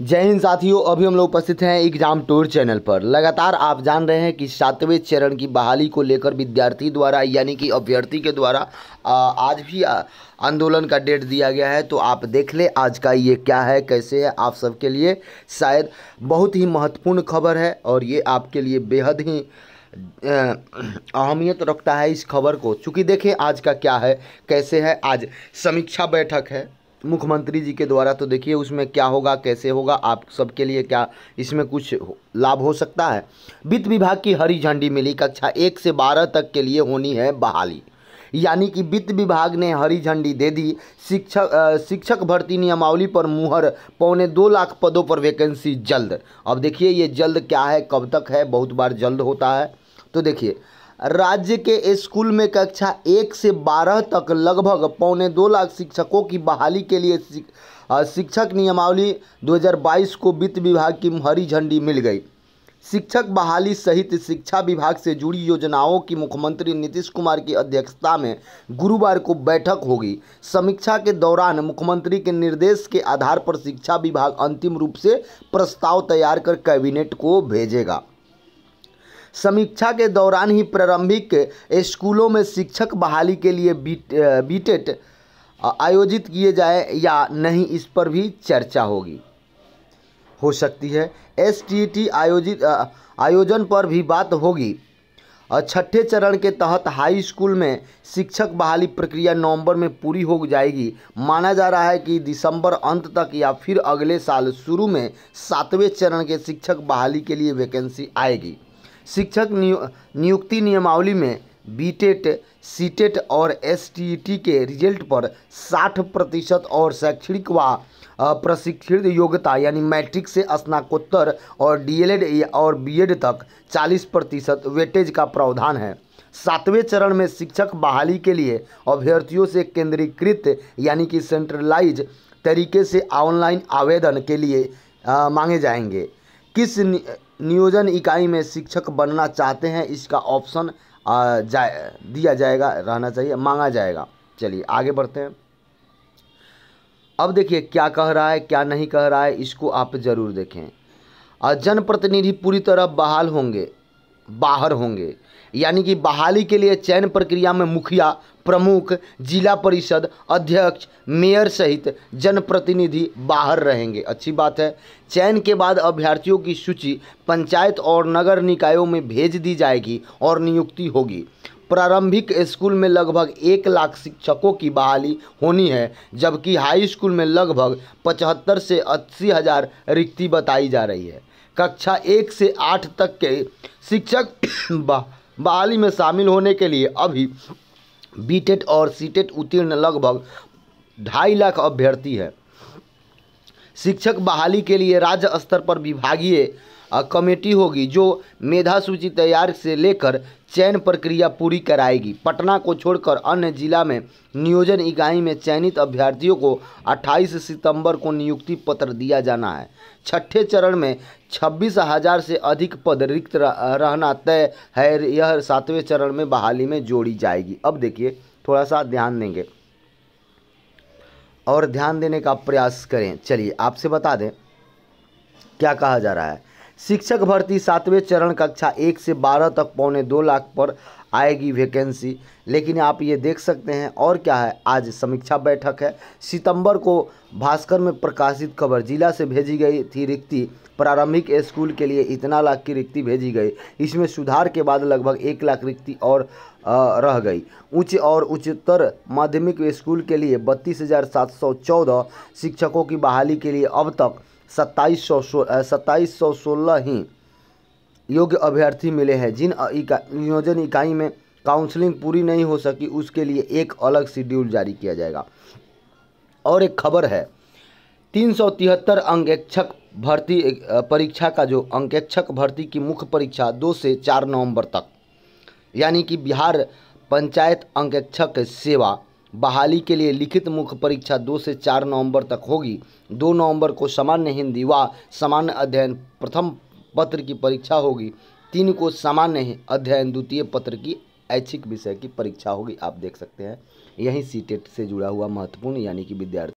जय हिंद साथियों अभी हम लोग उपस्थित हैं एग्जाम टूर चैनल पर लगातार आप जान रहे हैं कि सातवें चरण की बहाली को लेकर विद्यार्थी द्वारा यानी कि अभ्यर्थी के द्वारा आज भी आंदोलन का डेट दिया गया है तो आप देख ले आज का ये क्या है कैसे है आप सबके लिए शायद बहुत ही महत्वपूर्ण खबर है और ये आपके लिए बेहद ही अहमियत रखता है इस खबर को चूँकि देखें आज का क्या है कैसे है आज समीक्षा बैठक है मुख्यमंत्री जी के द्वारा तो देखिए उसमें क्या होगा कैसे होगा आप सबके लिए क्या इसमें कुछ लाभ हो सकता है वित्त विभाग की हरी झंडी मिली कक्षा एक से बारह तक के लिए होनी है बहाली यानी कि वित्त विभाग ने हरी झंडी दे दी शिक्षक शिक्षक भर्ती नियमावली पर मुहर पौने दो लाख पदों पर वैकेंसी जल्द अब देखिए ये जल्द क्या है कब तक है बहुत बार जल्द होता है तो देखिए राज्य के स्कूल में कक्षा एक से बारह तक लगभग पौने दो लाख शिक्षकों की बहाली के लिए शिक्षक नियमावली 2022 को वित्त विभाग की हरी झंडी मिल गई शिक्षक बहाली सहित शिक्षा विभाग से जुड़ी योजनाओं की मुख्यमंत्री नीतीश कुमार की अध्यक्षता में गुरुवार को बैठक होगी समीक्षा के दौरान मुख्यमंत्री के निर्देश के आधार पर शिक्षा विभाग अंतिम रूप से प्रस्ताव तैयार कर कैबिनेट को भेजेगा समीक्षा के दौरान ही प्रारंभिक स्कूलों में शिक्षक बहाली के लिए बी बीटेट आयोजित किए जाए या नहीं इस पर भी चर्चा होगी हो सकती है एस आयोजित आयोजन पर भी बात होगी और छठे चरण के तहत हाई स्कूल में शिक्षक बहाली प्रक्रिया नवंबर में पूरी हो जाएगी माना जा रहा है कि दिसंबर अंत तक या फिर अगले साल शुरू में सातवें चरण के शिक्षक बहाली के लिए वैकेंसी आएगी शिक्षक नियु, नियुक्ति नियमावली में बीटेट सीटेट और एसटीईटी के रिजल्ट पर 60 प्रतिशत और शैक्षणिक व प्रशिक्षित योग्यता यानी मैट्रिक से स्नाकोत्तर और डीएलएड और बीएड तक 40 प्रतिशत वेटेज का प्रावधान है सातवें चरण में शिक्षक बहाली के लिए अभ्यर्थियों से केंद्रीकृत यानी कि सेंट्रलाइज तरीके से ऑनलाइन आवेदन के लिए आ, मांगे जाएंगे किस नियोजन इकाई में शिक्षक बनना चाहते हैं इसका ऑप्शन जाए दिया जाएगा रहना चाहिए मांगा जाएगा चलिए आगे बढ़ते हैं अब देखिए क्या कह रहा है क्या नहीं कह रहा है इसको आप ज़रूर देखें जनप्रतिनिधि पूरी तरह बहाल होंगे बाहर होंगे यानी कि बहाली के लिए चयन प्रक्रिया में मुखिया प्रमुख जिला परिषद अध्यक्ष मेयर सहित जनप्रतिनिधि बाहर रहेंगे अच्छी बात है चयन के बाद अभ्यर्थियों की सूची पंचायत और नगर निकायों में भेज दी जाएगी और नियुक्ति होगी प्रारंभिक स्कूल में लगभग एक लाख शिक्षकों की बहाली होनी है जबकि हाई स्कूल में लगभग पचहत्तर से अस्सी हज़ार रिक्ति बताई जा रही है कक्षा एक से आठ तक के शिक्षक बहाली में शामिल होने के लिए अभी बीटेट और सीटेट उत्तीर्ण लगभग ढाई लाख अभ्यर्थी है शिक्षक बहाली के लिए राज्य स्तर पर विभागीय कमेटी होगी जो मेधा सूची तैयार से लेकर चयन प्रक्रिया पूरी कराएगी पटना को छोड़कर अन्य जिला में नियोजन इकाई में चयनित अभ्यर्थियों को 28 सितंबर को नियुक्ति पत्र दिया जाना है छठे चरण में छब्बीस हजार से अधिक पद रिक्त रहना तय है यह सातवें चरण में बहाली में जोड़ी जाएगी अब देखिए थोड़ा सा ध्यान देंगे और ध्यान देने का प्रयास करें चलिए आपसे बता दें क्या कहा जा रहा है शिक्षक भर्ती सातवें चरण कक्षा एक से बारह तक पौने दो लाख पर आएगी वैकेंसी लेकिन आप ये देख सकते हैं और क्या है आज समीक्षा बैठक है सितंबर को भास्कर में प्रकाशित खबर जिला से भेजी गई थी रिक्ति प्रारंभिक स्कूल के लिए इतना लाख की रिक्ति भेजी गई इसमें सुधार के बाद लगभग एक लाख रिक्ति और रह गई उच्च और उच्चतर माध्यमिक स्कूल के लिए बत्तीस हज़ार सात सौ चौदह शिक्षकों की बहाली के लिए अब तक सत्ताईस सौ सो सत्ताईस सौ सोलह ही योग्य अभ्यर्थी मिले हैं जिन इका, नियोजन इकाई में काउंसलिंग पूरी नहीं हो सकी उसके लिए एक अलग शेड्यूल जारी किया जाएगा और एक खबर है तीन सौ तिहत्तर अंकेक्षक भर्ती परीक्षा का जो अंकेक्षक भर्ती की मुख्य परीक्षा दो से चार नवंबर तक यानी कि बिहार पंचायत अंकेक्षक सेवा बहाली के लिए लिखित मुख्य परीक्षा दो से चार नवंबर तक होगी दो नवंबर को सामान्य हिंदी व सामान्य अध्ययन प्रथम पत्र की परीक्षा होगी तीन को सामान्य अध्ययन द्वितीय पत्र की ऐच्छिक विषय की परीक्षा होगी आप देख सकते हैं यही सी टेट से जुड़ा हुआ महत्वपूर्ण यानी कि विद्यार्थी